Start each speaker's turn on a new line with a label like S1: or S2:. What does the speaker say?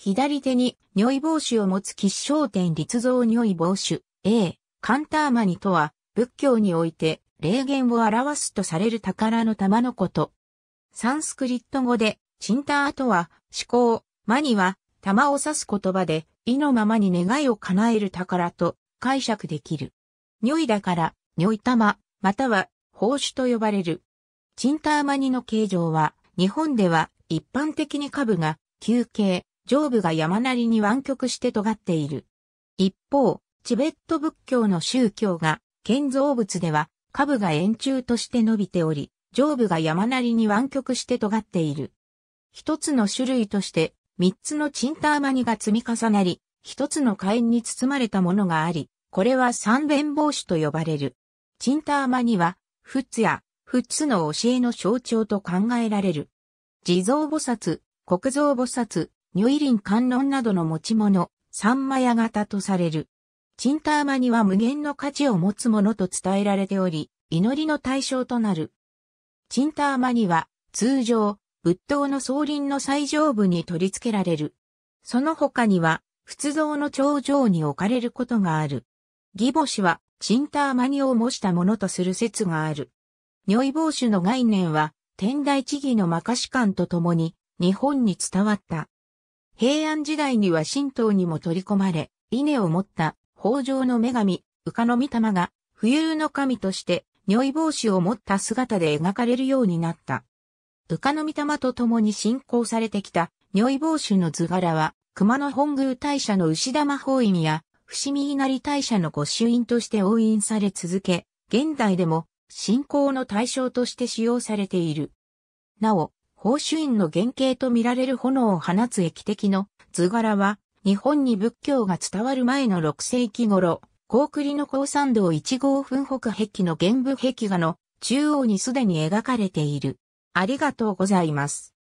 S1: 左手に、如意帽子を持つ吉祥天立像如意帽子、A、カンターマニとは、仏教において、霊言を表すとされる宝の玉のこと。サンスクリット語で、チンターとは、思考、マニは、玉を指す言葉で、意のままに願いを叶える宝と解釈できる。如意だから、如意玉、または、宝珠と呼ばれる。チンターマニの形状は、日本では一般的に下部が球形、上部が山なりに湾曲して尖っている。一方、チベット仏教の宗教が、建造物では、下部が円柱として伸びており、上部が山なりに湾曲して尖っている。一つの種類として、三つのチンターマニが積み重なり、一つの火炎に包まれたものがあり、これは三弁帽子と呼ばれる。チンターマニは、仏や仏の教えの象徴と考えられる。地蔵菩薩、国蔵菩薩、如意輪観音などの持ち物、三屋型とされる。チンターマニは無限の価値を持つものと伝えられており、祈りの対象となる。チンターマニは、通常、仏塔の総輪の最上部に取り付けられる。その他には、仏像の頂上に置かれることがある。義母子は、チンターマニを模したものとする説がある。如意帽子の概念は、天台地義の摩訶士官と共に、日本に伝わった。平安時代には神道にも取り込まれ、稲を持った豊穣の女神、羽化の御霊が、冬の神として、如意帽子を持った姿で描かれるようになった。羽化の御霊と共に信仰されてきた、如意帽子の図柄は、熊野本宮大社の牛玉法院や、伏見稲荷大社の御朱印として応印され続け、現代でも信仰の対象として使用されている。なお、宝珠院の原型と見られる炎を放つ液滴の図柄は、日本に仏教が伝わる前の6世紀頃、高栗の高山道1号墳北壁の玄武壁画の中央にすでに描かれている。ありがとうございます。